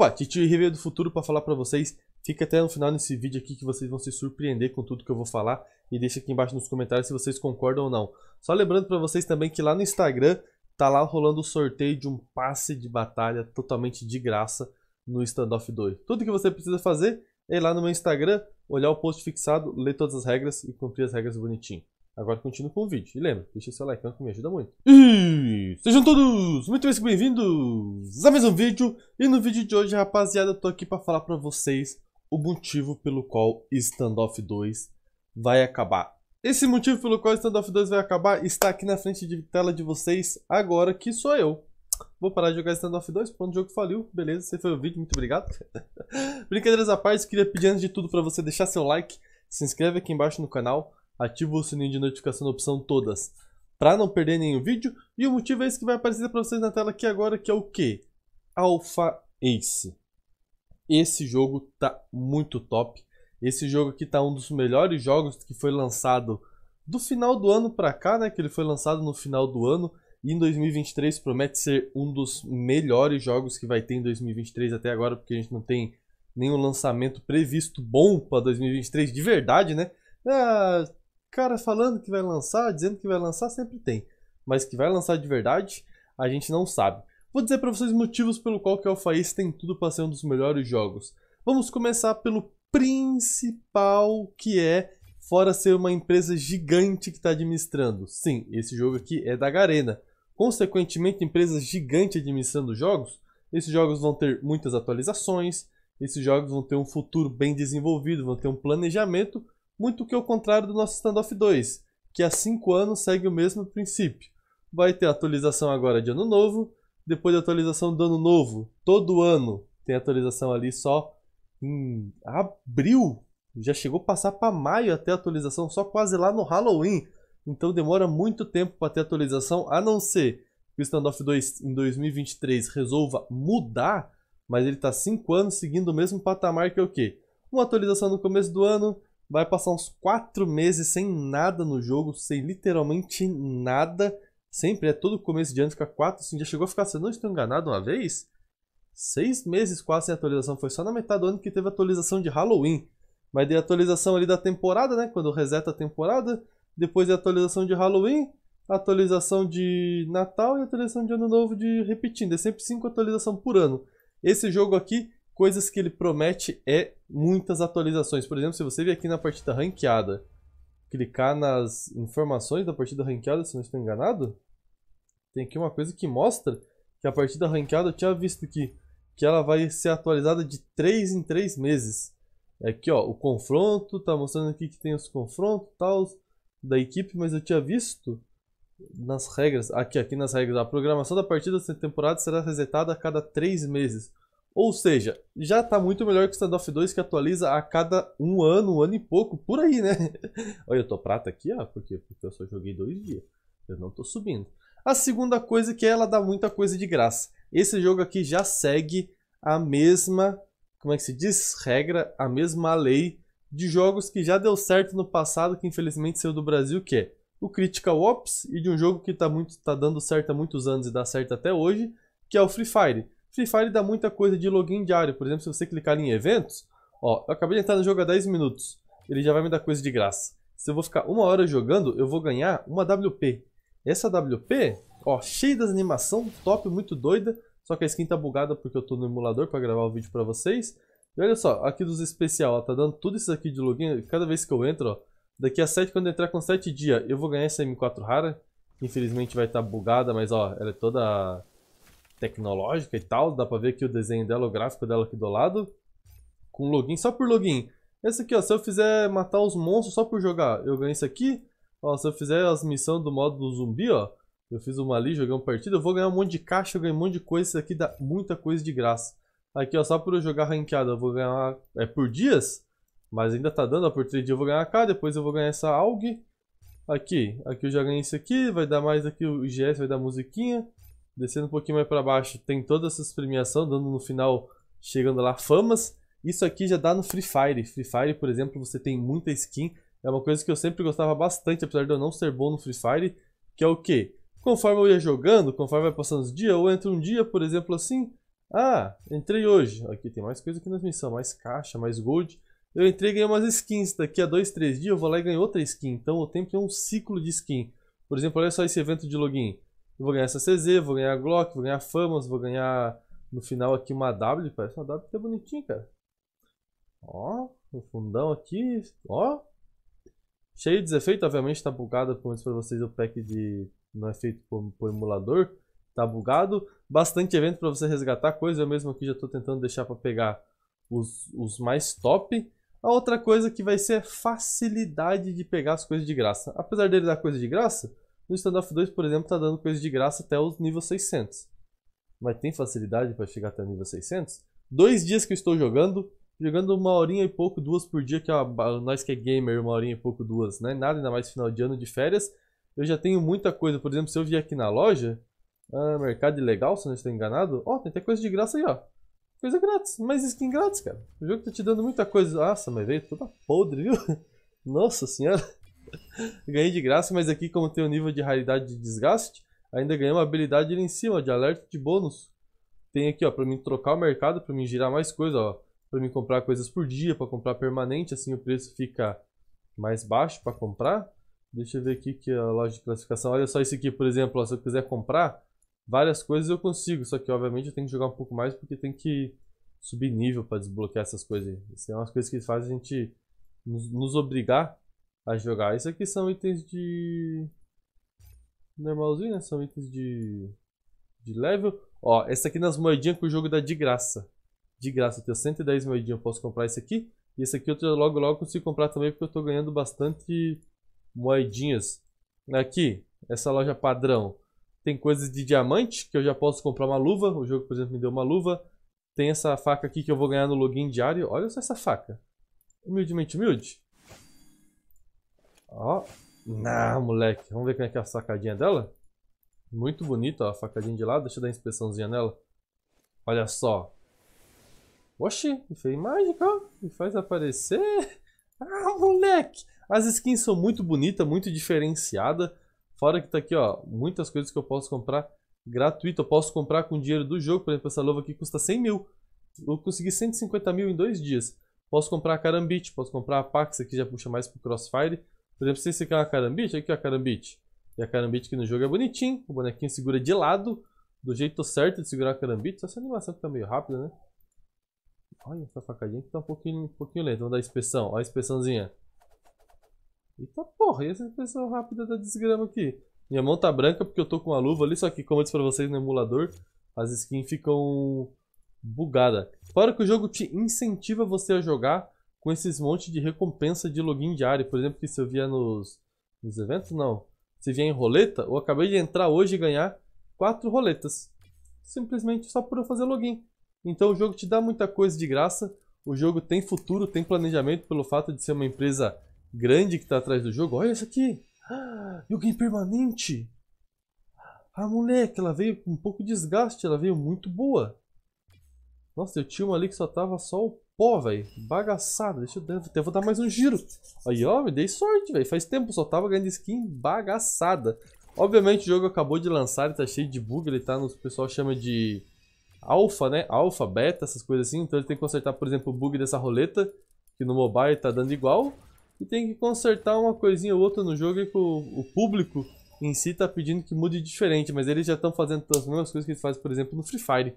Opa, Titio e Ribeiro do Futuro para falar para vocês. Fica até no final desse vídeo aqui que vocês vão se surpreender com tudo que eu vou falar. E deixa aqui embaixo nos comentários se vocês concordam ou não. Só lembrando para vocês também que lá no Instagram tá lá rolando o sorteio de um passe de batalha totalmente de graça no Standoff 2. Tudo que você precisa fazer é ir lá no meu Instagram, olhar o post fixado, ler todas as regras e cumprir as regras bonitinho. Agora continuo com o vídeo. E lembra, deixa seu like que me ajuda muito. E sejam todos muito bem-vindos a mais um vídeo. E no vídeo de hoje, rapaziada, eu tô aqui pra falar pra vocês o motivo pelo qual Standoff 2 vai acabar. Esse motivo pelo qual Standoff 2 vai acabar está aqui na frente de tela de vocês agora, que sou eu. Vou parar de jogar Standoff 2, pronto, o jogo faliu, beleza, esse foi o vídeo, muito obrigado. Brincadeiras à parte, queria pedir antes de tudo pra você deixar seu like, se inscreve aqui embaixo no canal, ativa o sininho de notificação na opção todas, para não perder nenhum vídeo. E o motivo é esse que vai aparecer para vocês na tela aqui agora, que é o que? Alpha Ace. Esse jogo tá muito top. Esse jogo aqui tá um dos melhores jogos que foi lançado do final do ano para cá, né? Que ele foi lançado no final do ano. E em 2023 promete ser um dos melhores jogos que vai ter em 2023 até agora, porque a gente não tem nenhum lançamento previsto bom para 2023 de verdade, né? Ah, Cara, falando que vai lançar, dizendo que vai lançar, sempre tem. Mas que vai lançar de verdade, a gente não sabe. Vou dizer para vocês motivos pelo qual que Alphaís tem tudo para ser um dos melhores jogos. Vamos começar pelo principal que é, fora ser uma empresa gigante que está administrando. Sim, esse jogo aqui é da Garena. Consequentemente, empresas gigantes administrando jogos, esses jogos vão ter muitas atualizações, esses jogos vão ter um futuro bem desenvolvido, vão ter um planejamento muito que o contrário do nosso Standoff 2, que há 5 anos segue o mesmo princípio. Vai ter atualização agora de ano novo, depois da atualização do ano novo, todo ano tem atualização ali só em abril. Já chegou a passar para maio até a atualização, só quase lá no Halloween. Então demora muito tempo para ter atualização, a não ser que o Standoff 2 em 2023 resolva mudar, mas ele está 5 anos seguindo o mesmo patamar que é o quê? Uma atualização no começo do ano, vai passar uns quatro meses sem nada no jogo, sem literalmente nada. Sempre é todo começo de ano, fica quatro, assim, já chegou a ficar, se não estou enganado uma vez, seis meses quase sem atualização. Foi só na metade do ano que teve atualização de Halloween. Mas de atualização ali da temporada, né? Quando reseta a temporada. Depois de atualização de Halloween, atualização de Natal e atualização de Ano Novo de repetindo. É sempre cinco atualizações por ano. Esse jogo aqui coisas que ele promete é muitas atualizações. Por exemplo, se você vir aqui na partida ranqueada, clicar nas informações da partida ranqueada, se não estou enganado, tem aqui uma coisa que mostra que a partida ranqueada, eu tinha visto que, que ela vai ser atualizada de 3 em 3 meses. É aqui, ó, o confronto, tá mostrando aqui que tem os confrontos, tal, da equipe, mas eu tinha visto nas regras, aqui, aqui nas regras, a programação da partida da temporada será resetada a cada 3 meses. Ou seja, já está muito melhor que o Standoff 2 que atualiza a cada um ano, um ano e pouco, por aí, né? Olha, eu tô prata aqui, ó, porque, porque eu só joguei dois dias. Eu não tô subindo. A segunda coisa é que ela dá muita coisa de graça. Esse jogo aqui já segue a mesma, como é que se diz? Regra, a mesma lei de jogos que já deu certo no passado, que infelizmente saiu do Brasil, que é o Critical Ops, e de um jogo que está tá dando certo há muitos anos e dá certo até hoje, que é o Free Fire. Free Fire dá muita coisa de login diário. Por exemplo, se você clicar em eventos, ó, eu acabei de entrar no jogo há 10 minutos, ele já vai me dar coisa de graça. Se eu vou ficar uma hora jogando, eu vou ganhar uma WP. Essa WP, ó, cheia das animação, top, muito doida, só que a skin tá bugada porque eu tô no emulador para gravar o vídeo para vocês. E olha só, aqui dos especial, ó, tá dando tudo isso aqui de login, cada vez que eu entro, ó, daqui a 7, quando entrar com 7 dias, eu vou ganhar essa M4 rara, infelizmente vai estar tá bugada, mas ó, ela é toda tecnológica e tal. Dá pra ver aqui o desenho dela, o gráfico dela aqui do lado. Com login, só por login. Esse aqui, ó, se eu fizer matar os monstros só por jogar, eu ganho isso aqui. Ó, se eu fizer as missões do modo do zumbi, ó, eu fiz uma ali, joguei uma partida, eu vou ganhar um monte de caixa, eu ganho um monte de coisa, isso aqui dá muita coisa de graça. Aqui, ó, só por eu jogar ranqueada, eu vou ganhar é por dias, mas ainda tá dando, ó, por 3 dias eu vou ganhar cá depois eu vou ganhar essa AUG. Aqui, aqui eu já ganhei isso aqui, vai dar mais aqui o IGS, vai dar musiquinha. Descendo um pouquinho mais para baixo, tem todas essas premiações, dando no final, chegando lá, famas. Isso aqui já dá no Free Fire. Free Fire, por exemplo, você tem muita skin. É uma coisa que eu sempre gostava bastante, apesar de eu não ser bom no Free Fire, que é o quê? Conforme eu ia jogando, conforme vai passando os dias, ou entra um dia, por exemplo, assim, ah, entrei hoje. Aqui tem mais coisa aqui na missão, mais caixa, mais gold. Eu entrei e ganhei umas skins. Daqui a dois, três dias eu vou lá e ganho outra skin. Então o tempo é um ciclo de skin. Por exemplo, olha só esse evento de login. Eu vou ganhar essa CZ, vou ganhar Glock, vou ganhar Famous, vou ganhar no final aqui uma W. Parece uma W que é bonitinha, cara. Ó, o fundão aqui, ó. Cheio de desefeito, obviamente tá bugado, como disse pra vocês, o pack de... Não é feito por, por emulador, tá bugado. Bastante evento para você resgatar coisa, eu mesmo aqui já tô tentando deixar para pegar os, os mais top. A outra coisa que vai ser facilidade de pegar as coisas de graça. Apesar dele dar coisa de graça, no Standoff 2, por exemplo, tá dando coisa de graça até o nível 600. Mas tem facilidade para chegar até o nível 600? Dois dias que eu estou jogando, jogando uma horinha e pouco, duas por dia, que é uma, nós que é gamer, uma horinha e pouco, duas, né? Nada, ainda mais final de ano de férias. Eu já tenho muita coisa, por exemplo, se eu vier aqui na loja, ah, mercado ilegal, se não estou enganado, ó, tem até coisa de graça aí, ó. Coisa grátis, mas skin grátis, cara. O jogo tá te dando muita coisa. Nossa, mas veio toda podre, viu? Nossa senhora. Ganhei de graça, mas aqui, como tem o um nível de raridade de desgaste, ainda ganhei uma habilidade ali em cima, de alerta de bônus. Tem aqui, ó, pra mim trocar o mercado, pra mim girar mais coisa, ó. Pra mim comprar coisas por dia, pra comprar permanente, assim o preço fica mais baixo pra comprar. Deixa eu ver aqui que a loja de classificação. Olha só isso aqui, por exemplo, ó, se eu quiser comprar várias coisas eu consigo, só que obviamente eu tenho que jogar um pouco mais porque tem que subir nível para desbloquear essas coisas. são Isso é umas coisas que fazem a gente nos, nos obrigar a jogar. Isso aqui são itens de... Normalzinho, né? São itens de... De level. Ó, esse aqui nas moedinhas que o jogo dá de graça. De graça. Eu tenho 110 moedinhas, eu posso comprar esse aqui. E esse aqui eu logo logo consigo comprar também, porque eu tô ganhando bastante moedinhas. Aqui, essa loja padrão. Tem coisas de diamante, que eu já posso comprar uma luva. O jogo, por exemplo, me deu uma luva. Tem essa faca aqui que eu vou ganhar no login diário. Olha só essa faca. Humildemente humilde. Ó. Não, moleque. Vamos ver como é que é a facadinha dela? Muito bonita, ó, a facadinha de lado. Deixa eu dar uma inspeçãozinha nela. Olha só. Oxi, fez é mágica, ó. Me faz aparecer. Ah, moleque. As skins são muito bonitas, muito diferenciadas. Fora que tá aqui, ó, muitas coisas que eu posso comprar gratuito. Eu posso comprar com dinheiro do jogo. Por exemplo, essa luva aqui custa 100 mil. Eu consegui 150 mil em dois dias. Posso comprar a Carambit, posso comprar a Pax, que já puxa mais pro Crossfire. Por exemplo, se esse aqui é uma carambite, aqui é a carambite. E a carambite que no jogo é bonitinho, o bonequinho segura de lado, do jeito certo de segurar a carambite. Só essa animação que tá meio rápida, né? Olha, essa facadinha que tá um pouquinho, um pouquinho lenta. Vamos dar a inspeção, olha a inspeçãozinha. Eita porra, e essa inspeção rápida da desgrama aqui? Minha mão tá branca porque eu tô com a luva ali, só que como eu disse pra vocês no emulador, as skins ficam bugada. Fora que o jogo te incentiva você a jogar com esses monte de recompensa de login diário. Por exemplo, que se eu via nos, nos eventos, não. Se via em roleta, eu acabei de entrar hoje e ganhar quatro roletas. Simplesmente só por eu fazer login. Então o jogo te dá muita coisa de graça. O jogo tem futuro, tem planejamento pelo fato de ser uma empresa grande que está atrás do jogo. Olha isso aqui! Ah, joguinho permanente! A ah, moleque, ela veio com um pouco de desgaste, ela veio muito boa. Nossa, eu tinha uma ali que só tava só o Pô, velho, bagaçada. Deixa eu dar, eu vou dar mais um giro. Aí, ó, me dei sorte, velho. Faz tempo, só tava ganhando skin bagaçada. Obviamente o jogo acabou de lançar, ele tá cheio de bug, ele tá no o pessoal chama de alfa, né? Alfa, beta, essas coisas assim. Então ele tem que consertar, por exemplo, o bug dessa roleta, que no mobile tá dando igual. E tem que consertar uma coisinha ou outra no jogo que o, o público em si tá pedindo que mude diferente. Mas eles já estão fazendo as mesmas coisas que eles fazem, por exemplo, no Free Fire.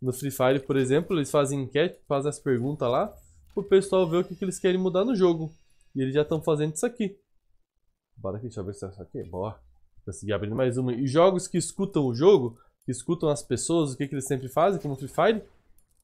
No Free Fire, por exemplo, eles fazem enquete, fazem as perguntas lá, pro pessoal ver o que, que eles querem mudar no jogo. E eles já estão fazendo isso aqui. Bora aqui, deixa eu ver se é isso aqui. Boa. Consegui abrir mais uma. E jogos que escutam o jogo, que escutam as pessoas, o que, que eles sempre fazem, como Free Fire,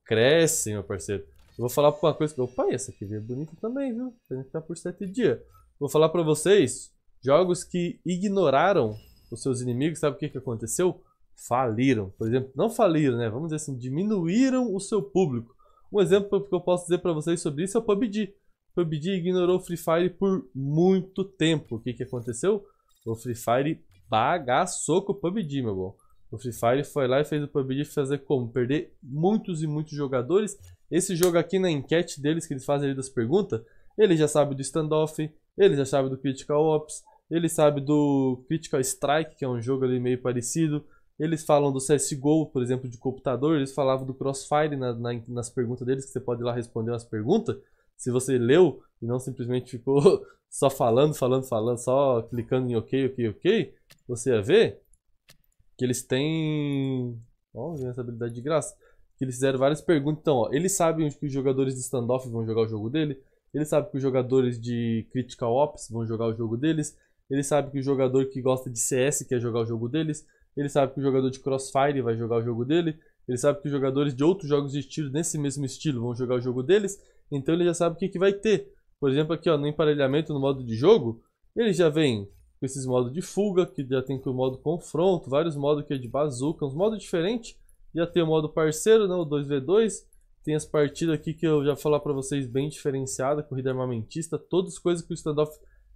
crescem, meu parceiro. Eu vou falar uma coisa Opa, essa aqui é bonita também, viu? Tem que ficar por sete dias. Vou falar pra vocês: jogos que ignoraram os seus inimigos, sabe o que, que aconteceu? faliram. Por exemplo, não faliram, né? Vamos dizer assim, diminuíram o seu público. Um exemplo que eu posso dizer para vocês sobre isso é o PUBG. O PUBG ignorou o Free Fire por muito tempo. O que, que aconteceu? O Free Fire bagaçou com o PUBG, meu bom. O Free Fire foi lá e fez o PUBG fazer como? Perder muitos e muitos jogadores. Esse jogo aqui na enquete deles, que eles fazem ali das perguntas, ele já sabe do standoff, ele já sabe do Critical Ops, ele sabe do Critical Strike, que é um jogo ali meio parecido. Eles falam do CSGO, por exemplo, de computador, eles falavam do Crossfire na, na, nas perguntas deles, que você pode ir lá responder umas perguntas. Se você leu e não simplesmente ficou só falando, falando, falando, só clicando em ok, ok, ok, você ia ver que eles têm. Ó, oh, essa habilidade de graça. Que eles fizeram várias perguntas. Então, ó, eles sabem que os jogadores de standoff vão jogar o jogo dele. Eles sabem que os jogadores de Critical Ops vão jogar o jogo deles. Eles sabem que o jogador que gosta de CS quer jogar o jogo deles ele sabe que o jogador de Crossfire vai jogar o jogo dele, ele sabe que os jogadores de outros jogos de estilo, nesse mesmo estilo, vão jogar o jogo deles, então ele já sabe o que, que vai ter. Por exemplo, aqui ó, no emparelhamento, no modo de jogo, ele já vem com esses modos de fuga, que já tem com o modo confronto, vários modos que é de bazuca, uns modos diferentes. Já tem o modo parceiro, né, o 2v2. Tem as partidas aqui que eu já vou falar para vocês bem diferenciada, corrida armamentista, todas as coisas que o standoff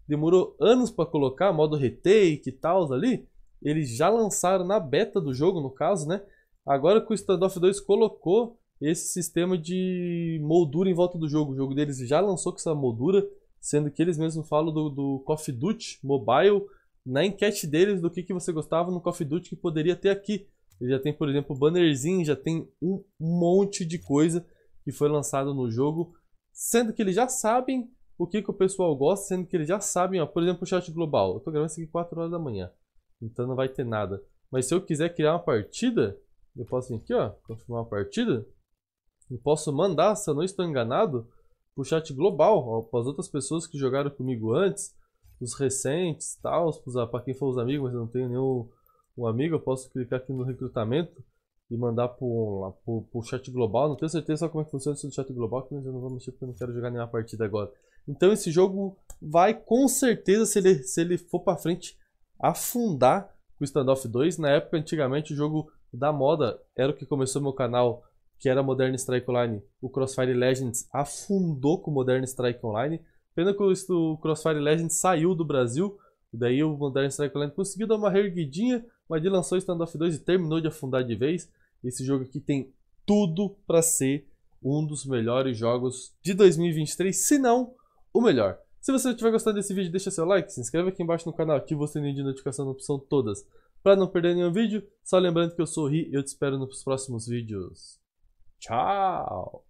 demorou anos para colocar, modo retake e tal ali eles já lançaram na beta do jogo, no caso, né? Agora que o Standoff 2 colocou esse sistema de moldura em volta do jogo. O jogo deles já lançou com essa moldura, sendo que eles mesmos falam do, do Call of Duty Mobile na enquete deles do que, que você gostava no Call of Duty que poderia ter aqui. Ele já tem, por exemplo, bannerzinho, já tem um monte de coisa que foi lançado no jogo, sendo que eles já sabem o que, que o pessoal gosta, sendo que eles já sabem, ó, por exemplo, o chat global. Eu tô gravando isso aqui 4 horas da manhã. Então não vai ter nada. Mas se eu quiser criar uma partida, eu posso vir aqui, ó, confirmar uma partida. E posso mandar, se eu não estou enganado, pro chat global, para as outras pessoas que jogaram comigo antes, os recentes, tal, para ah, quem for os amigos, mas eu não tenho nenhum um amigo, eu posso clicar aqui no recrutamento e mandar pro, pro, pro chat global. Não tenho certeza como é que funciona isso do chat global, mas eu não vou mexer porque eu não quero jogar nenhuma partida agora. Então esse jogo vai com certeza, se ele, se ele for para frente, afundar o Standoff 2. Na época, antigamente, o jogo da moda era o que começou meu canal, que era Modern Strike Online. O Crossfire Legends afundou com Modern Strike Online. Pena que o Crossfire Legends saiu do Brasil, daí o Modern Strike Online conseguiu dar uma reerguidinha, mas ele lançou o Standoff 2 e terminou de afundar de vez. Esse jogo aqui tem tudo para ser um dos melhores jogos de 2023, se não o melhor. Se você estiver gostando desse vídeo, deixa seu like, se inscreve aqui embaixo no canal, ativa o sininho de notificação na opção todas. Para não perder nenhum vídeo, só lembrando que eu sou o e eu te espero nos próximos vídeos. Tchau!